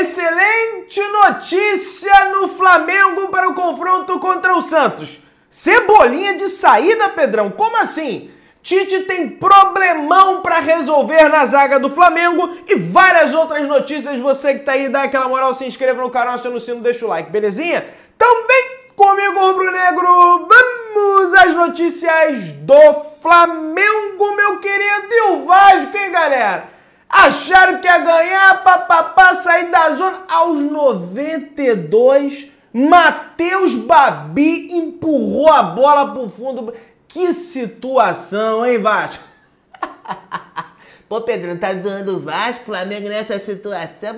Excelente notícia no Flamengo para o confronto contra o Santos. Cebolinha de saída, Pedrão? Como assim? Tite tem problemão para resolver na zaga do Flamengo e várias outras notícias. Você que tá aí, dá aquela moral, se inscreva no canal, aciona o sino, deixa o like, belezinha? Também comigo, Rubro Negro, vamos às notícias do Flamengo, meu querido, e o Vasco, hein, galera? Acharam que ia ganhar, papapá, sair da zona. Aos 92, Matheus Babi empurrou a bola pro fundo. Que situação, hein, Vasco? Pô, não tá zoando o Vasco, Flamengo nessa situação.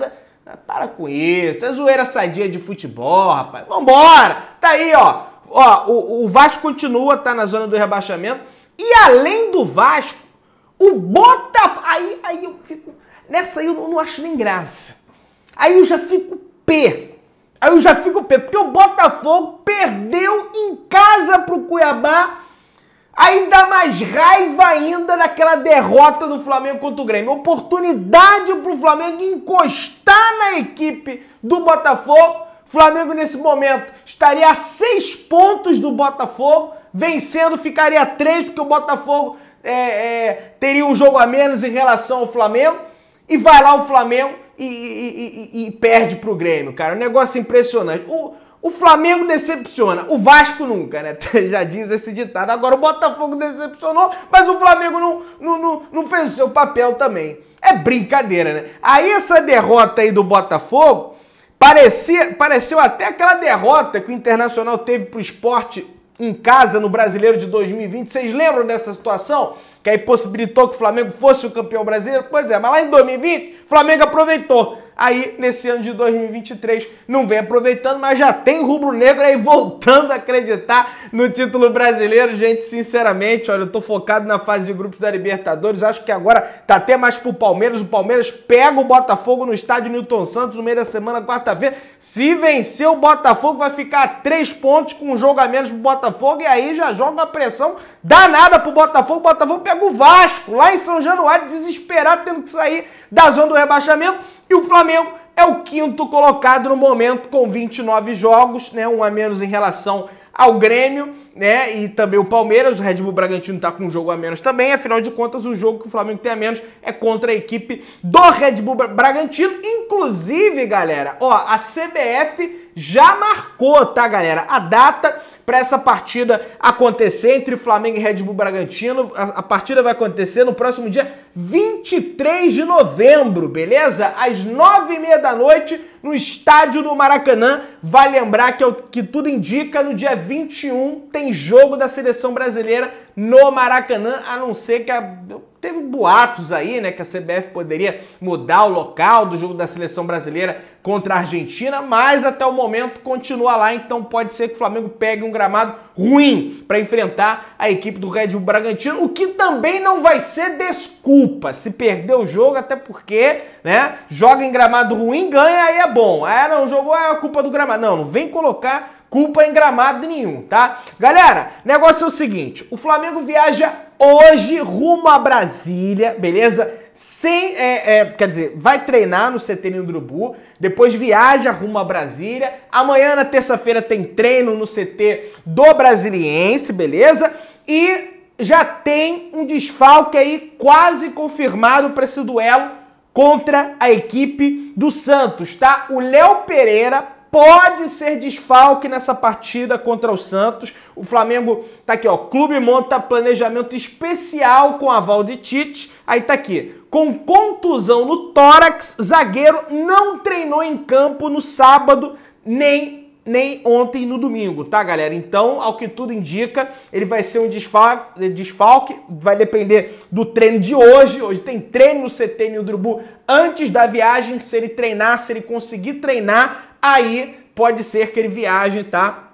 Para com isso, é zoeira sadia de futebol, rapaz. Vambora! Tá aí, ó. ó o, o Vasco continua, tá na zona do rebaixamento. E além do Vasco, o Botafogo. Aí, aí eu fico. Nessa aí eu não, não acho nem graça. Aí eu já fico P. Aí eu já fico P. Porque o Botafogo perdeu em casa pro Cuiabá. ainda mais raiva ainda daquela derrota do Flamengo contra o Grêmio. Oportunidade pro Flamengo encostar na equipe do Botafogo. Flamengo, nesse momento, estaria a seis pontos do Botafogo. Vencendo, ficaria três, porque o Botafogo é, é, teria um jogo a menos em relação ao Flamengo, e vai lá o Flamengo e, e, e, e perde pro Grêmio, cara. Um negócio impressionante. O, o Flamengo decepciona, o Vasco nunca, né? Já diz esse ditado. Agora o Botafogo decepcionou, mas o Flamengo não, não, não, não, fez o seu papel também. É brincadeira, né? Aí essa derrota aí do Botafogo parecia, pareceu até aquela derrota que o Internacional teve pro esporte em casa no Brasileiro de 2020. Vocês lembram dessa situação? Que aí possibilitou que o Flamengo fosse o campeão brasileiro? Pois é, mas lá em 2020, o Flamengo aproveitou aí nesse ano de 2023 não vem aproveitando, mas já tem rubro-negro aí voltando a acreditar no título brasileiro. Gente, sinceramente, olha, eu tô focado na fase de grupos da Libertadores, acho que agora tá até mais pro Palmeiras. O Palmeiras pega o Botafogo no estádio Newton Santos no meio da semana, quarta-feira. Se vencer o Botafogo, vai ficar a três pontos com um jogo a menos pro Botafogo e aí já joga uma pressão danada pro Botafogo. O Botafogo pega o Vasco lá em São Januário, desesperado, tendo que sair da zona do rebaixamento. E o Flamengo é o quinto colocado no momento com 29 jogos, né? Um a menos em relação ao Grêmio, né? E também o Palmeiras, o Red Bull Bragantino está com um jogo a menos também. Afinal de contas, o jogo que o Flamengo tem a menos é contra a equipe do Red Bull Bragantino. Inclusive, galera, ó, a CBF já marcou, tá, galera? A data para essa partida acontecer entre Flamengo e Red Bull Bragantino. A, a, partida vai acontecer no próximo dia 23 de novembro, beleza? Às nove e meia da noite, no estádio do Maracanã. Vai lembrar que, é o, que tudo indica, no dia 21 tem jogo da seleção brasileira no Maracanã, a não ser que a Teve boatos aí, né, que a CBF poderia mudar o local do jogo da seleção brasileira contra a Argentina, mas até o momento continua lá, então pode ser que o Flamengo pegue um gramado ruim para enfrentar a equipe do Red Bull Bragantino, o que também não vai ser desculpa se perder o jogo, até porque, né, joga em gramado ruim, ganha, aí é bom. Ah, não, jogou, é a culpa do gramado. Não, não vem colocar culpa em gramado nenhum, tá? Galera, negócio é o seguinte: o Flamengo viaja hoje rumo a Brasília, beleza? Sem, é, é, quer dizer, vai treinar no CT do Nindurubu, depois viaja rumo a Brasília. Amanhã, na terça-feira, tem treino no CT do Brasiliense, beleza? E já tem um desfalque aí quase confirmado para esse duelo contra a equipe do Santos, tá? O Léo Pereira pode ser desfalque nessa partida contra o Santos. O Flamengo tá aqui, ó. Clube monta planejamento especial com aval de Tite. Aí tá aqui. Com contusão no tórax, zagueiro não treinou em campo no sábado nem nem ontem no domingo, tá, galera? Então, ao que tudo indica, ele vai ser um desfalque, desfalque vai depender do treino de hoje. Hoje tem treino no CT no Drubu antes da viagem, se ele treinar, se ele conseguir treinar, aí pode ser que ele viaje, tá?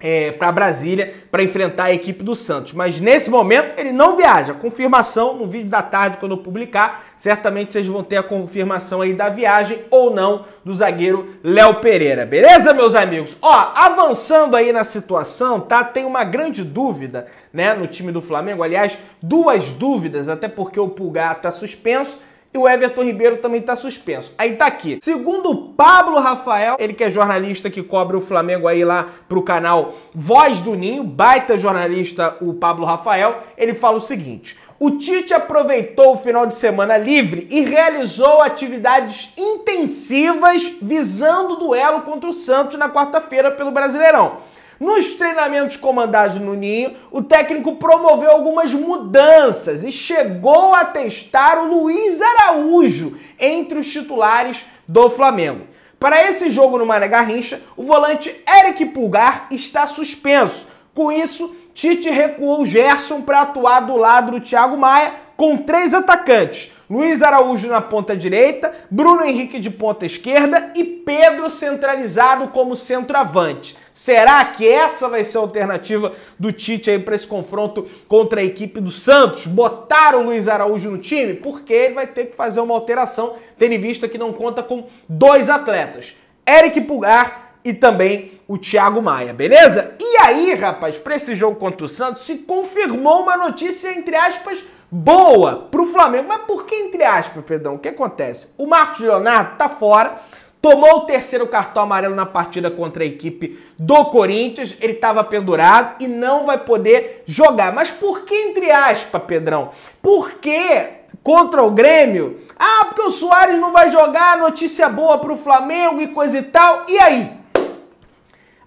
É, para Brasília para enfrentar a equipe do Santos. Mas nesse momento ele não viaja. Confirmação no vídeo da tarde, quando eu publicar, certamente vocês vão ter a confirmação aí da viagem ou não do zagueiro Léo Pereira. Beleza, meus amigos? Ó, avançando aí na situação, tá? Tem uma grande dúvida, né, no time do Flamengo. Aliás, duas dúvidas, até porque o Pulgar tá suspenso e o Everton Ribeiro também está suspenso. Aí tá aqui. Segundo o Pablo Rafael, ele que é jornalista que cobre o Flamengo aí lá pro canal Voz do Ninho, baita jornalista o Pablo Rafael, ele fala o seguinte: o Tite aproveitou o final de semana livre e realizou atividades intensivas visando o duelo contra o Santos na quarta-feira pelo Brasileirão. Nos treinamentos comandados no Ninho, o técnico promoveu algumas mudanças e chegou a testar o Luiz Araújo entre os titulares do Flamengo. Para esse jogo no Mané Garrincha, o volante Eric Pulgar está suspenso. Com isso, Tite recuou Gerson para atuar do lado do Thiago Maia com três atacantes. Luiz Araújo na ponta direita, Bruno Henrique de ponta esquerda e Pedro centralizado como centroavante. Será que essa vai ser a alternativa do Tite aí para esse confronto contra a equipe do Santos? Botar o Luiz Araújo no time? Porque ele vai ter que fazer uma alteração, tendo em vista que não conta com dois atletas. Eric Pulgar e também o Thiago Maia, beleza? E aí, rapaz, para esse jogo contra o Santos, se confirmou uma notícia, entre aspas, boa para o Flamengo. Mas por que, entre aspas, Pedrão? O que acontece? O Marcos Leonardo tá fora, tomou o terceiro cartão amarelo na partida contra a equipe do Corinthians, ele estava pendurado e não vai poder jogar. Mas por que, entre aspas, Pedrão? Por que contra o Grêmio? Ah, porque o Soares não vai jogar, notícia boa para o Flamengo e coisa e tal. E aí?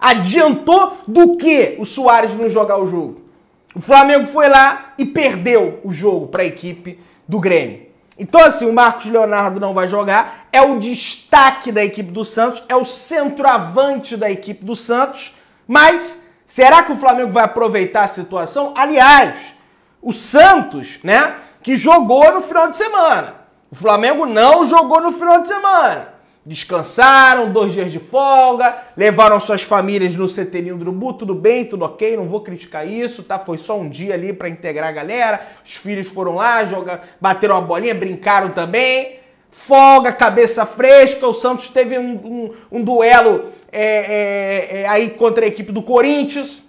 Adiantou do que o Soares não jogar o jogo? O Flamengo foi lá e perdeu o jogo para a equipe do Grêmio. Então, assim, o Marcos Leonardo não vai jogar, é o destaque da equipe do Santos, é o centroavante da equipe do Santos, mas será que o Flamengo vai aproveitar a situação? Aliás, o Santos, né, que jogou no final de semana. O Flamengo não jogou no final de semana descansaram, dois dias de folga, levaram suas famílias no CT Nindrubu, tudo bem, tudo ok, não vou criticar isso, tá? Foi só um dia ali para integrar a galera, os filhos foram lá, jogar, bateram uma bolinha, brincaram também, folga, cabeça fresca, o Santos teve um, um, um duelo é, é, é, aí contra a equipe do Corinthians,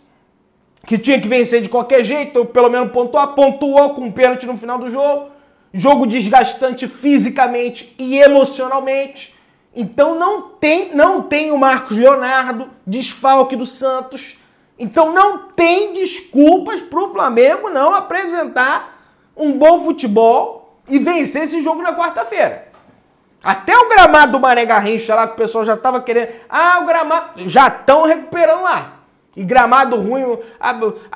que tinha que vencer de qualquer jeito, pelo menos pontuou, pontuou com um pênalti no final do jogo, jogo desgastante fisicamente e emocionalmente, então não tem, não tem o Marcos Leonardo, desfalque do Santos. Então não tem desculpas para o Flamengo não apresentar um bom futebol e vencer esse jogo na quarta-feira. Até o gramado do Maré Garrincha lá que o pessoal já estava querendo. Ah, o gramado. Já estão recuperando lá. E gramado ruim. Ah,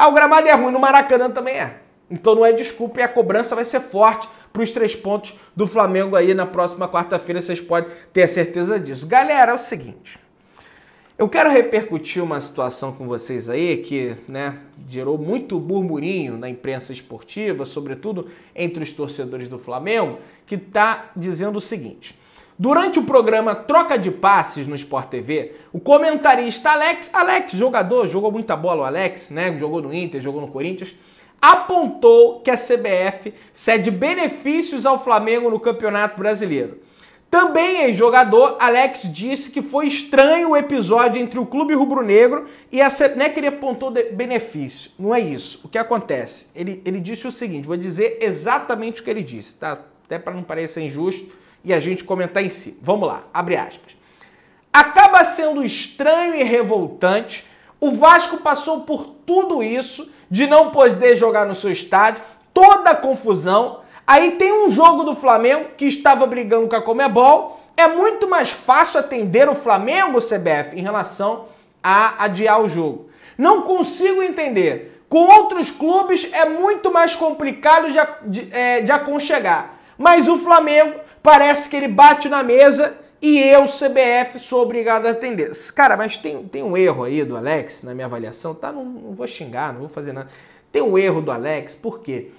o gramado é ruim, no Maracanã também é. Então não é desculpa e a cobrança vai ser forte para os três pontos do Flamengo aí na próxima quarta-feira, vocês podem ter a certeza disso. Galera, é o seguinte. Eu quero repercutir uma situação com vocês aí que né, gerou muito burburinho na imprensa esportiva, sobretudo entre os torcedores do Flamengo, que está dizendo o seguinte. Durante o programa Troca de Passes no Sport TV, o comentarista Alex, Alex, jogador, jogou muita bola o Alex, né? Jogou no Inter, jogou no Corinthians apontou que a CBF cede benefícios ao Flamengo no Campeonato Brasileiro. Também ex-jogador, Alex disse que foi estranho o episódio entre o clube rubro-negro e a CBF. Não é que ele apontou benefício, não é isso. O que acontece? Ele, ele disse o seguinte, vou dizer exatamente o que ele disse, tá? Até para não parecer injusto e a gente comentar em si. Vamos lá, abre aspas. Acaba sendo estranho e revoltante. O Vasco passou por tudo isso de não poder jogar no seu estádio, toda a confusão. Aí tem um jogo do Flamengo que estava brigando com a Comebol. É muito mais fácil atender o Flamengo, CBF, em relação a adiar o jogo. Não consigo entender. Com outros clubes é muito mais complicado de, de, é, de aconchegar. Mas o Flamengo parece que ele bate na mesa e eu, CBF, sou obrigado a atender. Cara, mas tem, tem um erro aí do Alex na minha avaliação, tá? Não, não vou xingar, não vou fazer nada. Tem um erro do Alex, por quê?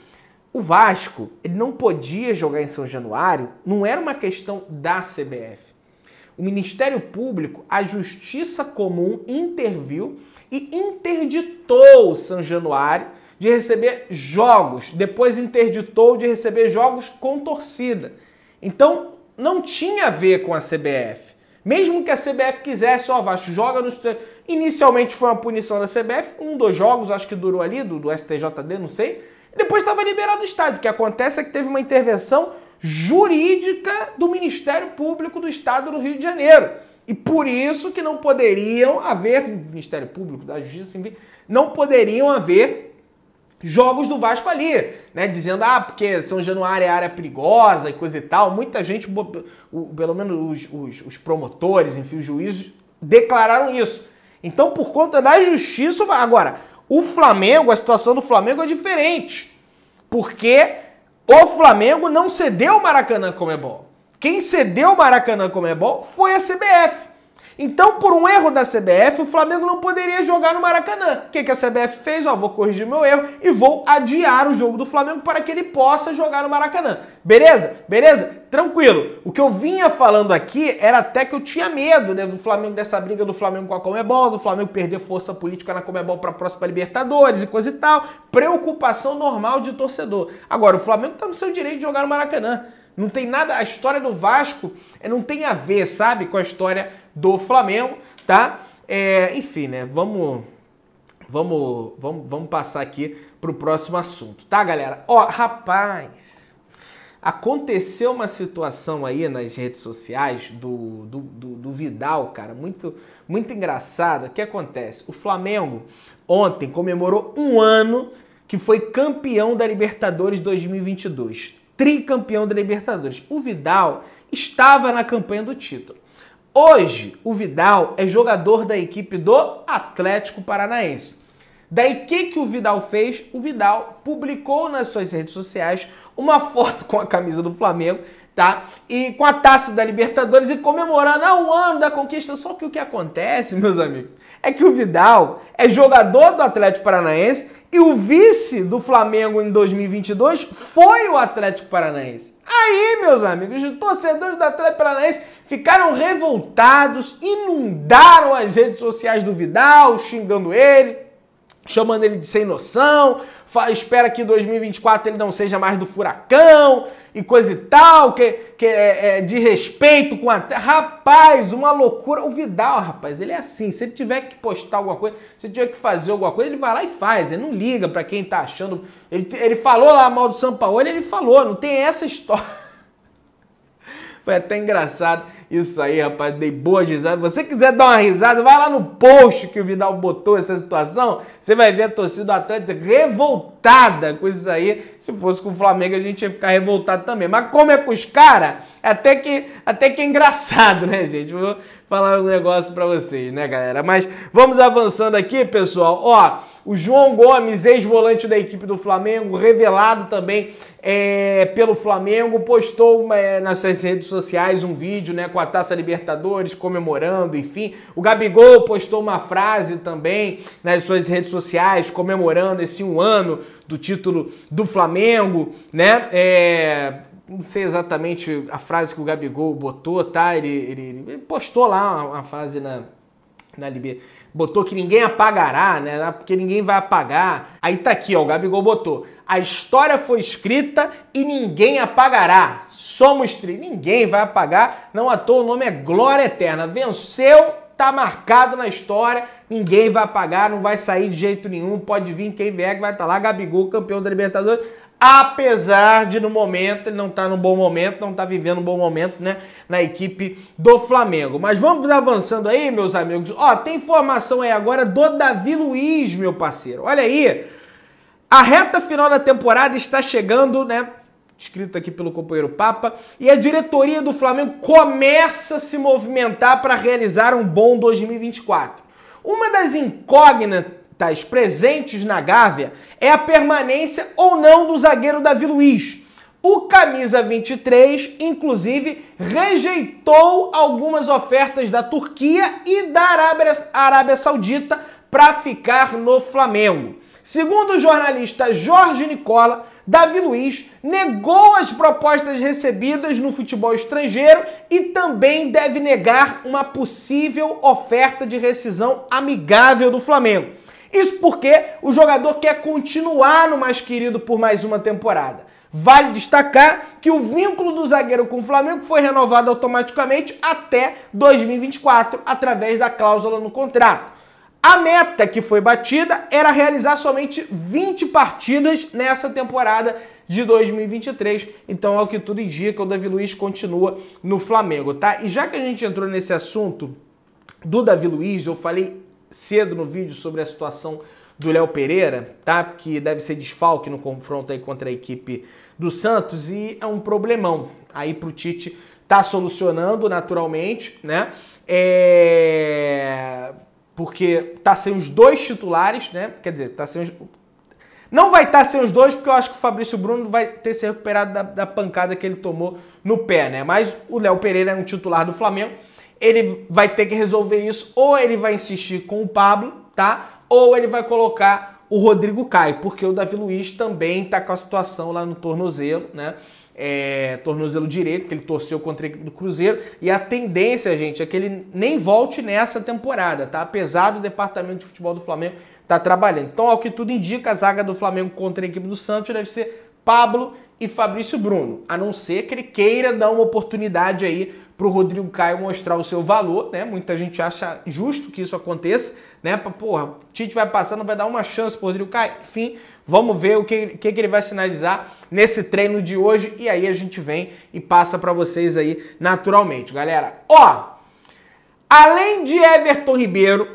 O Vasco, ele não podia jogar em São Januário, não era uma questão da CBF. O Ministério Público, a Justiça Comum interviu e interditou o São Januário de receber jogos, depois interditou de receber jogos com torcida. Então, não tinha a ver com a CBF. Mesmo que a CBF quisesse, ó, oh, Vasco, joga no Inicialmente foi uma punição da CBF, um dos jogos, acho que durou ali, do, do STJD, não sei. Depois estava liberado do estádio. O que acontece é que teve uma intervenção jurídica do Ministério Público do Estado do Rio de Janeiro. E por isso que não poderiam haver, Ministério Público, da Justiça, enfim, não poderiam haver jogos do Vasco ali, né? Dizendo, ah, porque São Januário é área perigosa e coisa e tal. Muita gente, pelo menos os, os, os, promotores, enfim, os juízes, declararam isso. Então, por conta da justiça, agora, o Flamengo, a situação do Flamengo é diferente. Porque o Flamengo não cedeu o Maracanã bom. Quem cedeu o Maracanã bom foi a CBF. Então, por um erro da CBF, o Flamengo não poderia jogar no Maracanã. O que, que a CBF fez? Ó, vou corrigir meu erro e vou adiar o jogo do Flamengo para que ele possa jogar no Maracanã. Beleza? Beleza? Tranquilo. O que eu vinha falando aqui era até que eu tinha medo né, do Flamengo, dessa briga do Flamengo com a Comebol, do Flamengo perder força política na Comebol para a próxima Libertadores e coisa e tal. Preocupação normal de torcedor. Agora, o Flamengo está no seu direito de jogar no Maracanã. Não tem nada, a história do Vasco é, não tem a ver, sabe, com a história do Flamengo, tá? É, enfim, né? Vamos, vamos, vamos, vamos passar aqui pro próximo assunto, tá, galera? Ó, rapaz, aconteceu uma situação aí nas redes sociais do, do, do, do Vidal, cara, muito, muito engraçada. O que acontece? O Flamengo ontem comemorou um ano que foi campeão da Libertadores 2022 tricampeão da Libertadores. O Vidal estava na campanha do título. Hoje, o Vidal é jogador da equipe do Atlético Paranaense. Daí, o que, que o Vidal fez? O Vidal publicou nas suas redes sociais uma foto com a camisa do Flamengo, tá? E com a taça da Libertadores e comemorando ah, é o ano da conquista. Só que o que acontece, meus amigos, é que o Vidal é jogador do Atlético Paranaense e o vice do Flamengo em 2022 foi o Atlético Paranaense. Aí, meus amigos, os torcedores do Atlético Paranaense ficaram revoltados, inundaram as redes sociais do Vidal, xingando ele chamando ele de sem noção, espera que 2024 ele não seja mais do furacão e coisa e tal, que, que é, é de respeito com a terra. Rapaz, uma loucura. O Vidal, rapaz, ele é assim. Se ele tiver que postar alguma coisa, se tiver que fazer alguma coisa, ele vai lá e faz. Ele não liga para quem tá achando. Ele, ele falou lá mal do São Paulo, ele falou, não tem essa história. Foi até engraçado. Isso aí, rapaz, dei boa risada. Você quiser dar uma risada, vai lá no post que o Vidal botou essa situação. Você vai ver a torcida do Atlético revoltada com isso aí. Se fosse com o Flamengo, a gente ia ficar revoltado também. Mas como é com os caras, até que, até que é engraçado, né, gente? Vou falar um negócio para vocês, né, galera? Mas vamos avançando aqui, pessoal. Ó. O João Gomes, ex-volante da equipe do Flamengo, revelado também é, pelo Flamengo, postou é, nas suas redes sociais um vídeo né, com a Taça Libertadores comemorando, enfim. O Gabigol postou uma frase também nas suas redes sociais comemorando esse um ano do título do Flamengo, né? É, não sei exatamente a frase que o Gabigol botou, tá? Ele, ele, ele postou lá uma, uma frase na, na né, libe botou que ninguém apagará, né, né? Porque ninguém vai apagar. Aí tá aqui, ó, o Gabigol botou. A história foi escrita e ninguém apagará. Somos tri, ninguém vai apagar. Não à toa o nome é Glória Eterna. Venceu, tá marcado na história. Ninguém vai apagar, não vai sair de jeito nenhum. Pode vir quem vier que vai estar tá lá. Gabigol, campeão da Libertadores apesar de no momento ele não estar tá num bom momento, não está vivendo um bom momento, né, na equipe do Flamengo. Mas vamos avançando aí, meus amigos. Ó, tem informação aí agora do Davi Luiz, meu parceiro. Olha aí. A reta final da temporada está chegando, né? Escrito aqui pelo companheiro Papa, e a diretoria do Flamengo começa a se movimentar para realizar um bom 2024. Uma das incógnitas condutas presentes na Gávea é a permanência ou não do zagueiro Davi Luiz. O camisa 23, inclusive, rejeitou algumas ofertas da Turquia e da Arábia, Arábia Saudita para ficar no Flamengo. Segundo o jornalista Jorge Nicola, Davi Luiz negou as propostas recebidas no futebol estrangeiro e também deve negar uma possível oferta de rescisão amigável do Flamengo. Isso porque o jogador quer continuar no mais querido por mais uma temporada. Vale destacar que o vínculo do zagueiro com o Flamengo foi renovado automaticamente até 2024 através da cláusula no contrato. A meta que foi batida era realizar somente 20 partidas nessa temporada de 2023. Então, ao que tudo indica, o Davi Luiz continua no Flamengo, tá? E já que a gente entrou nesse assunto do Davi Luiz, eu falei cedo no vídeo sobre a situação do Léo Pereira, tá? Que deve ser desfalque no confronto aí contra a equipe do Santos e é um problemão aí pro Tite tá solucionando naturalmente, né? É... Porque tá sem os dois titulares, né? Quer dizer, tá sem os... Não vai estar tá sem os dois, porque eu acho que o Fabrício Bruno vai ter se recuperado da, da pancada que ele tomou no pé, né? Mas o Léo Pereira é um titular do Flamengo ele vai ter que resolver isso, ou ele vai insistir com o Pablo, tá? Ou ele vai colocar o Rodrigo Caio, porque o Davi Luiz também tá com a situação lá no tornozelo, né? É, tornozelo direito, que ele torceu contra o Cruzeiro. E a tendência, gente, é que ele nem volte nessa temporada, tá? Apesar do departamento de futebol do Flamengo estar tá trabalhando. Então, ao que tudo indica, a zaga do Flamengo contra a equipe do Santos deve ser Pablo e Fabrício Bruno, a não ser que ele queira dar uma oportunidade aí para o Rodrigo Caio mostrar o seu valor, né? Muita gente acha justo que isso aconteça, né? Porra, Tite vai passar, não vai dar uma chance para Rodrigo Caio. Enfim, vamos ver o que, que, que ele vai sinalizar nesse treino de hoje e aí a gente vem e passa para vocês aí naturalmente, galera. Ó, além de Everton Ribeiro,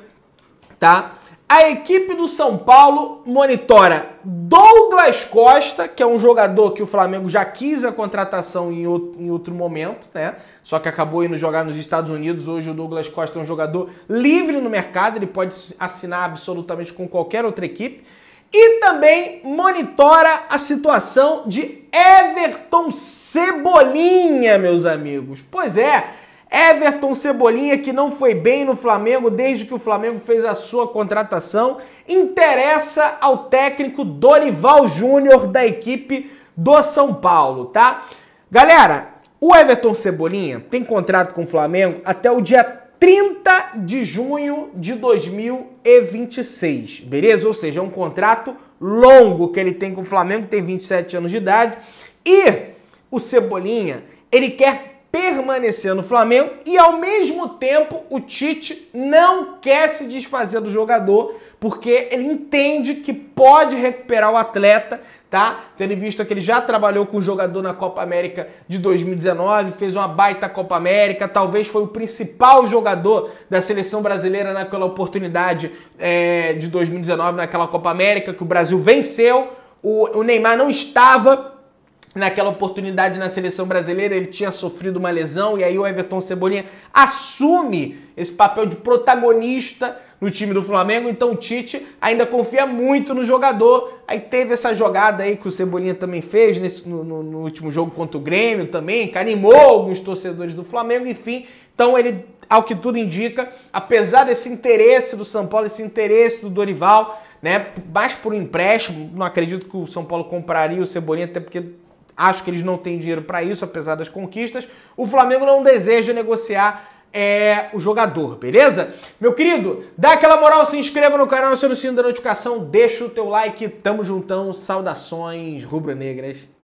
tá? A equipe do São Paulo monitora Douglas Costa, que é um jogador que o Flamengo já quis a contratação em outro momento, né? Só que acabou indo jogar nos Estados Unidos. Hoje o Douglas Costa é um jogador livre no mercado, ele pode assinar absolutamente com qualquer outra equipe. E também monitora a situação de Everton Cebolinha, meus amigos. Pois é, Everton Cebolinha, que não foi bem no Flamengo desde que o Flamengo fez a sua contratação, interessa ao técnico Dorival Júnior da equipe do São Paulo, tá? Galera, o Everton Cebolinha tem contrato com o Flamengo até o dia 30 de junho de 2026, beleza? Ou seja, é um contrato longo que ele tem com o Flamengo, tem 27 anos de idade, e o Cebolinha, ele quer permanecer no Flamengo e ao mesmo tempo o Tite não quer se desfazer do jogador porque ele entende que pode recuperar o atleta, tá? Tendo visto que ele já trabalhou com o jogador na Copa América de 2019, fez uma baita Copa América, talvez foi o principal jogador da seleção brasileira naquela oportunidade é, de 2019 naquela Copa América que o Brasil venceu. O, o Neymar não estava naquela oportunidade na seleção brasileira, ele tinha sofrido uma lesão e aí o Everton Cebolinha assume esse papel de protagonista no time do Flamengo. Então o Tite ainda confia muito no jogador. Aí teve essa jogada aí que o Cebolinha também fez nesse, no, no, no último jogo contra o Grêmio também, que animou alguns torcedores do Flamengo, enfim. Então ele, ao que tudo indica, apesar desse interesse do São Paulo, esse interesse do Dorival, né, mais por um empréstimo, não acredito que o São Paulo compraria o Cebolinha, até porque Acho que eles não têm dinheiro para isso, apesar das conquistas. O Flamengo não deseja negociar é, o jogador, beleza? Meu querido, dá aquela moral, se inscreva no canal, aciona o sino da notificação, deixa o teu like. Tamo juntão, saudações rubro-negras.